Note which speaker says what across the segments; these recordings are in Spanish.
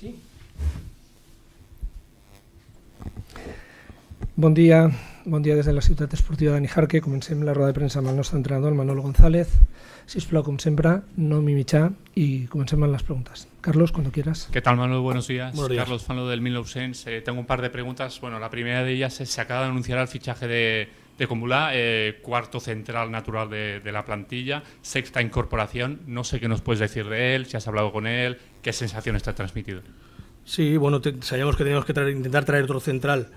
Speaker 1: Sí.
Speaker 2: Bon dia, bon dia des de la ciutat esportiva de Nijarque. Comencem la roda de premsa amb el nostre entrenador, el Manolo González. Si us plau, com sempre, nom i mitjà i comencem amb les
Speaker 1: preguntes. Carlos, cuando quieras. ¿Qué tal, Manuel? Buenos días. Buenos días. Carlos, Fanlo del 1900. Eh, tengo un par de preguntas. Bueno, la primera de ellas es, se acaba de anunciar el fichaje de, de Comulá, eh, cuarto central natural de, la plantilla, sexta incorporación. No sé qué nos puedes decir de él, si has hablado con él, qué sensación te ha transmitido.
Speaker 2: Sí, bueno, sabemos sabíamos que teníamos que intentar traer otro central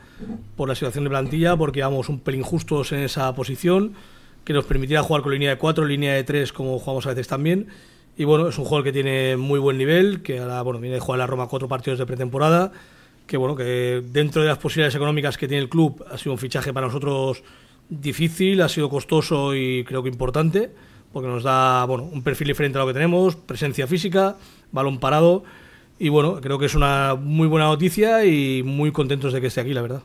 Speaker 2: por la situación de plantilla, porque íbamos un pelín justos en esa posición, que nos permitiera jugar con línea de cuatro, línea de tres, como jugamos a veces también. Y bueno, es un jugador que tiene muy buen nivel, que ahora bueno, viene de jugar a la Roma cuatro partidos de pretemporada, que bueno, que dentro de las posibilidades económicas que tiene el club ha sido un fichaje para nosotros difícil, ha sido costoso y creo que importante, porque nos da bueno, un perfil diferente a lo que tenemos, presencia física, balón parado. Y bueno, creo que es una muy buena noticia y muy contentos de que esté aquí, la
Speaker 1: verdad.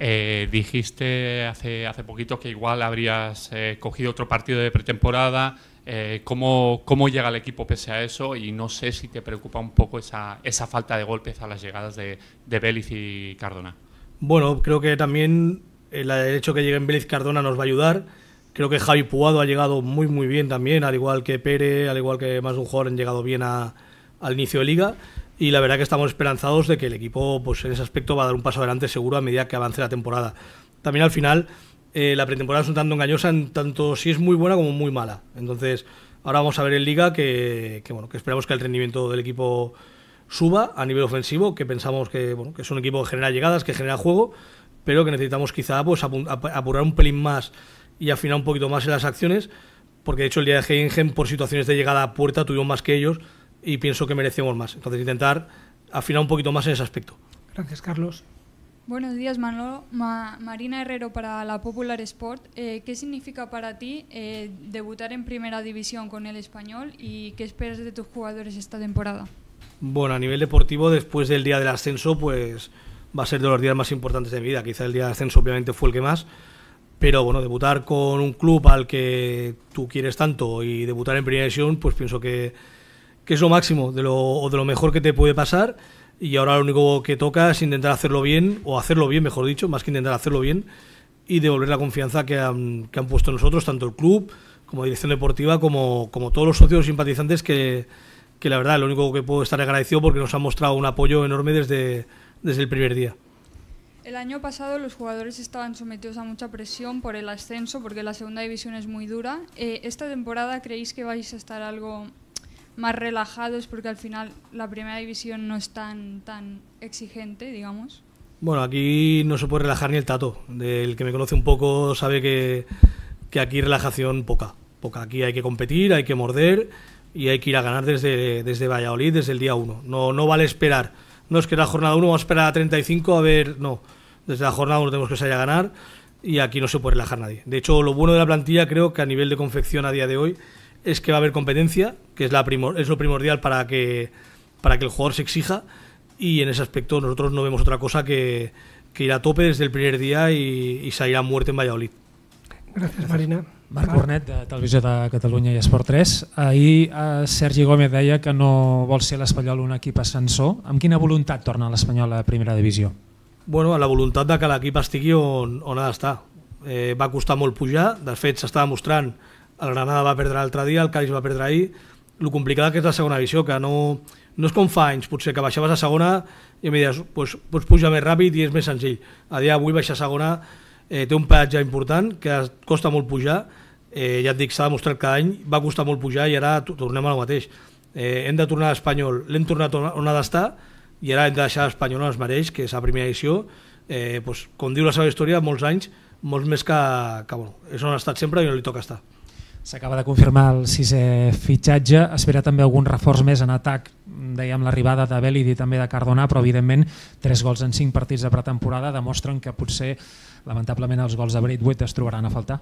Speaker 1: Eh, dijiste hace, hace poquito que igual habrías eh, cogido otro partido de pretemporada. Eh, ¿cómo, ¿cómo, llega el equipo pese a eso? Y no sé si te preocupa un poco esa, esa falta de golpes a las llegadas de, de Vélez y Cardona.
Speaker 2: Bueno, creo que también eh, el hecho que llegue en Vélez Cardona nos va a ayudar. Creo que Javi Puado ha llegado muy muy bien también, al igual que Pere, al igual que más de un jugador han llegado bien al inicio de liga. Y la verdad que estamos esperanzados de que el equipo pues en ese aspecto va a dar un paso adelante seguro a medida que avance la temporada. También al final eh, la pretemporada es un tanto engañosa, en tanto si es muy buena como muy mala. Entonces ahora vamos a ver en liga que, que, bueno, esperamos que el rendimiento del equipo suba a nivel ofensivo, que pensamos que, que es un equipo que genera llegadas, que genera juego pero que necesitamos quizá pues, apurar un pelín más y afinar un poquito más en las acciones, porque de hecho el día de Heingen, por situaciones de llegada a puerta tuvimos más que ellos y pienso que merecemos más. Entonces intentar afinar un poquito más en ese aspecto.
Speaker 1: Gracias, Carlos.
Speaker 2: Buenos días, Manolo. Marina Herrero para la Popular Sport. Eh, ¿Qué significa para ti eh, debutar en primera división con el español y qué esperas de tus jugadores esta temporada? Bueno, a nivel deportivo, después del día del ascenso, pues va a ser de los días más importantes de mi vida. Quizá el día de ascenso obviamente fue el que más, pero bueno, debutar con un club al que tú quieres tanto y debutar en primera división, pues pienso que, que es lo máximo de lo, o de lo mejor que te puede pasar. Y ahora lo único que toca es intentar hacerlo bien, o hacerlo bien, mejor dicho, más que intentar hacerlo bien, y devolver la confianza que han, que han puesto en nosotros, tanto el club como dirección deportiva, como, como todos los socios simpatizantes que, que la verdad lo único que puedo estar agradecido porque nos han mostrado un apoyo enorme desde, desde el primer día. El año pasado los jugadores estaban sometidos a mucha presión por el ascenso, porque la segunda división es muy dura. Eh, ¿Esta temporada creéis que vais a estar algo más relajados porque al final la primera división no es tan, tan exigente, digamos? Bueno, aquí no se puede relajar ni el tato. El que me conoce un poco sabe que, que aquí relajación poca, poca. Aquí hay que competir, hay que morder y hay que ir a ganar desde, desde Valladolid, desde el día uno. No, no vale esperar no es que la jornada 1 vamos a esperar a 35, a ver, no, desde la jornada 1 tenemos que salir a ganar y aquí no se puede relajar nadie. De hecho, lo bueno de la plantilla creo que a nivel de confección a día de hoy es que va a haber competencia, que es, la es lo primordial para que, para que el jugador se exija y en ese aspecto nosotros no vemos otra cosa que, ir a tope desde el primer día y, y salir a muerte en Valladolid.
Speaker 1: Gracias. Marina. Marc Cornet, de Televisió de Catalunya i Esport 3. Ahir eh, Sergi Gómez deia que no vol ser l'Espanyol un equip ascensor. Amb quina voluntat torna l'Espanyol a la primera divisió?
Speaker 2: Bueno, a la voluntat de que l'equip estigui on, on ha d'estar. Eh, va costar molt pujar, de fet s'està demostrant el Granada va perdre l'altre dia, el Cádiz va perdre ahir, el complicat que és la segona divisió, que no, no és com fa anys, potser que baixaves a segona i em dius, pues, pues puja més ràpid i és més senzill. A dia d'avui baixar a segona eh, té un peatge important que costa molt pujar, eh, ja et dic, s'ha demostrat cada any, va costar molt pujar i ara tornem a lo mateix. Eh, hem de tornar a l'Espanyol, l'hem tornat on ha d'estar i ara hem de deixar l'Espanyol on es mereix, que és la primera edició, eh, doncs, com diu la seva història, molts anys, molts més que, que bueno, és on ha estat sempre i on li toca estar.
Speaker 1: S'acaba de confirmar el sisè fitxatge, espera també algun reforç més en atac, dèiem l'arribada de Belidi i també de Cardona, però evidentment tres gols en cinc partits de pretemporada demostren que potser lamentablement els gols de Braithwaite es trobaran a faltar.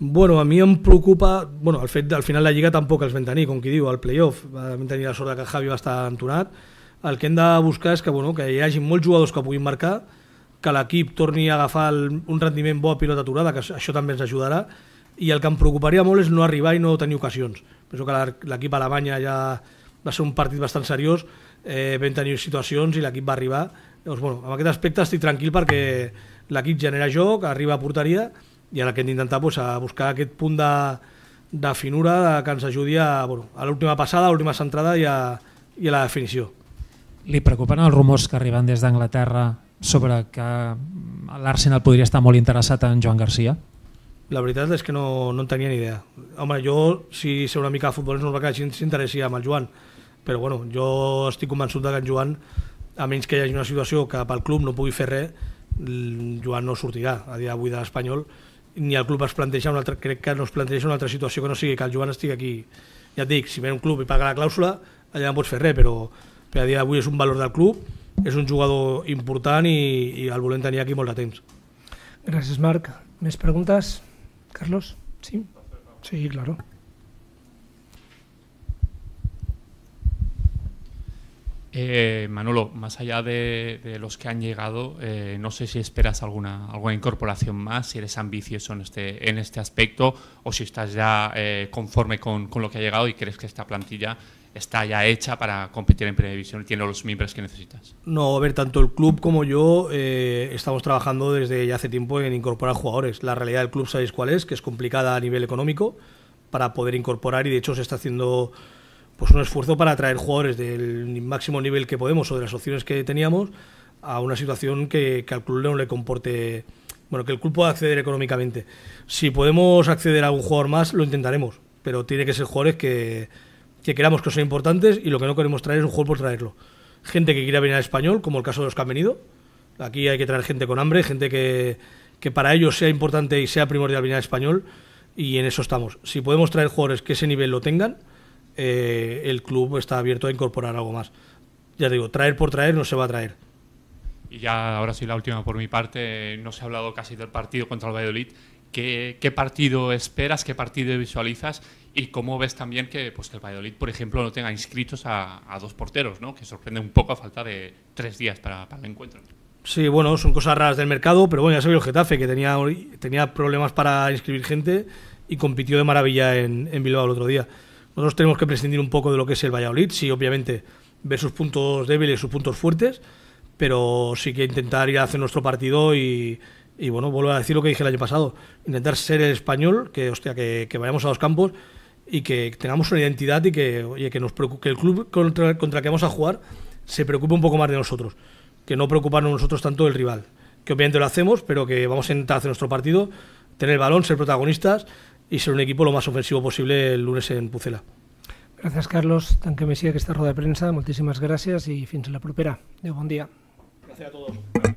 Speaker 1: Bueno, a mi
Speaker 2: em preocupa bueno, el fet del final de la Lliga tampoc els vam tenir, com qui diu, el playoff. Vam tenir la sort que Javi va estar entonat. El que hem de buscar és que, bueno, que hi hagi molts jugadors que puguin marcar, que l'equip torni a agafar el, un rendiment bo a pilota aturada, que això també ens ajudarà, i el que em preocuparia molt és no arribar i no tenir ocasions. Penso que l'equip Alemanya ja va ser un partit bastant seriós, eh, vam tenir situacions i l'equip va arribar. Llavors, bueno, en aquest aspecte estic tranquil perquè l'equip genera joc, arriba a porteria i ara que hem d'intentar pues, doncs, a buscar aquest punt de, de finura que ens ajudi a, bueno, a l'última passada, a l'última centrada i a, i a la definició.
Speaker 1: Li preocupen els rumors que arriben des d'Anglaterra sobre que l'Arsenal podria estar molt interessat en Joan Garcia?
Speaker 2: La veritat és que no, no en tenia ni idea. Home, jo, si sé una mica de futbol, és normal que s'interessi amb el Joan, però bueno, jo estic convençut que en Joan, a menys que hi hagi una situació que pel club no pugui fer res, Joan no sortirà a dia d'avui de l'Espanyol, ni el club es planteja una altra, crec que no es planteja una altra situació que no sigui que el Joan estigui aquí. Ja et dic, si ve un club i paga la clàusula, allà no pots fer res, però, però a dia d'avui és un valor del club, és un jugador important i, i el volem tenir aquí molt de temps.
Speaker 1: Gràcies, Marc. Més preguntes? Carlos, sí. Sí, claro. Eh, Manolo, más allá de, los que han llegado, eh, no sé si esperas alguna, alguna incorporación más, si eres ambicioso en este, en este aspecto o si estás ya eh, conforme con, lo que ha llegado y crees que esta plantilla está ya hecha para competir en Primera División y tiene los miembros que necesitas.
Speaker 2: No, a ver, tanto el club como yo estamos trabajando desde ya hace tiempo en incorporar jugadores. La realidad del club sabéis cuál es, que es complicada a nivel económico para poder incorporar y de hecho se está haciendo pues un esfuerzo para atraer jugadores del máximo nivel que podemos o de las opciones que teníamos a una situación que, que al club no le comporte, bueno, que el club pueda acceder económicamente. Si podemos acceder a un jugador más, lo intentaremos, pero tiene que ser jugadores que, que queramos que sean importantes y lo que no queremos traer es un jugador por traerlo. Gente que quiera venir al español, como el caso de los que han venido. Aquí hay que traer gente con hambre, gente que, que para ellos sea importante y sea primordial venir al español y en eso estamos. Si podemos traer jugadores que ese nivel lo tengan, eh, el club está abierto a incorporar
Speaker 1: algo más. Ya digo, traer por traer no se va a traer. Y ya ahora sí la última por mi parte, no se ha hablado casi del partido contra el Valladolid. ¿Qué, partido esperas, qué partido visualizas y cómo ves también que, pues, el Valladolid, por ejemplo, no tenga inscritos a, dos porteros, ¿no? que sorprende un poco a falta de tres días para, el encuentro?
Speaker 2: Sí, bueno, son cosas raras del mercado, pero bueno, ya sabía el Getafe que tenía, tenía problemas para inscribir gente y compitió de maravilla en Bilbao el otro día. Nosotros tenemos que prescindir un poco de lo que es el Valladolid, sí, obviamente, ver sus puntos débiles, sus puntos fuertes, pero sí que intentar ir a hacer nuestro partido y, bueno, volver a decir lo que dije el año pasado, intentar ser el español, que, hostia, que, que vayamos a los campos y que tengamos una identidad y que, oye, que, nos el club contra, contra el que vamos a jugar se preocupe un poco más de nosotros, que no preocuparnos nosotros tanto del rival, que obviamente lo hacemos, pero que vamos a intentar hacer nuestro partido, tener el balón, ser protagonistas y ser un equipo lo más ofensivo posible el lunes en Pucela.
Speaker 1: Gracias, Carlos. Tanque Mesía, que esta rueda de prensa. muchísimas gracias y fin de la propera. de buen día
Speaker 2: Gracias a todos